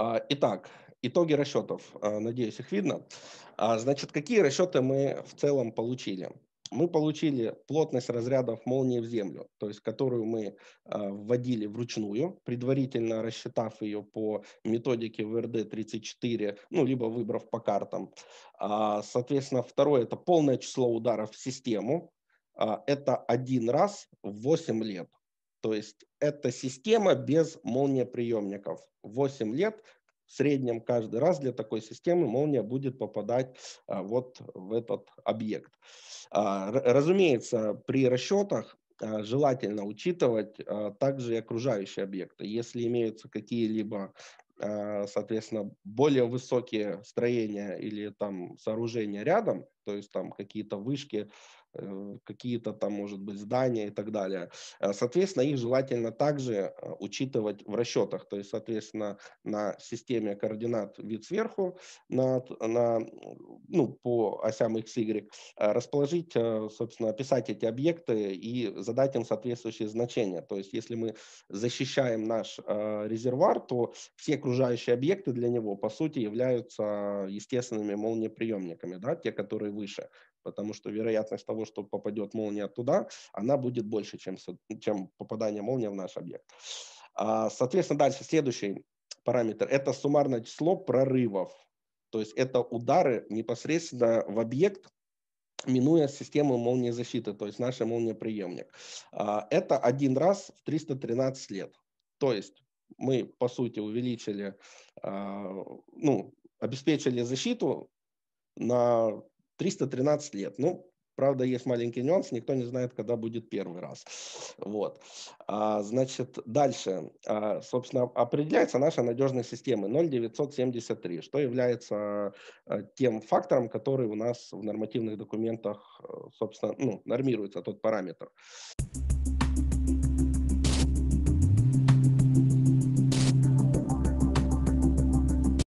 А, итак, итоги расчетов. А, надеюсь, их видно. А, значит, какие расчеты мы в целом получили? мы получили плотность разрядов молнии в землю, то есть которую мы вводили вручную, предварительно рассчитав ее по методике ВРД-34, ну, либо выбрав по картам. соответственно, второе – это полное число ударов в систему. это один раз в 8 лет. То есть это система без молниеприемников. 8 лет в среднем каждый раз для такой системы молния будет попадать а, вот в этот объект. А, разумеется, при расчетах а, желательно учитывать также и окружающие объекты. Если имеются какие-либо соответственно, более высокие строения или там сооружения рядом, то есть там какие-то вышки, Э, какие-то там, может быть, здания и так далее. Э, соответственно, их желательно также э, учитывать в расчетах. То есть, соответственно, на системе координат вид сверху на, на, ну, по осям x, y расположить, собственно, описать эти объекты и задать им соответствующие значения. То есть, если мы защищаем наш резервуар, то все окружающие объекты для него, по сути, являются естественными молниеприемниками, да, те, которые выше, потому что вероятность того, того, что попадет молния туда, она будет больше, чем, чем попадание молнии в наш объект. А, соответственно, дальше следующий параметр – это суммарное число прорывов. То есть это удары непосредственно в объект, минуя систему молниезащиты, то есть наш молниеприемник. А, это один раз в 313 лет. То есть мы, по сути, увеличили, а, ну, обеспечили защиту на 313 лет. Ну, Правда, есть маленький нюанс, никто не знает, когда будет первый раз. Вот. А, значит, дальше, а, собственно, определяется наша надежность системы 0,973, что является а, тем фактором, который у нас в нормативных документах, а, собственно, ну, нормируется тот параметр.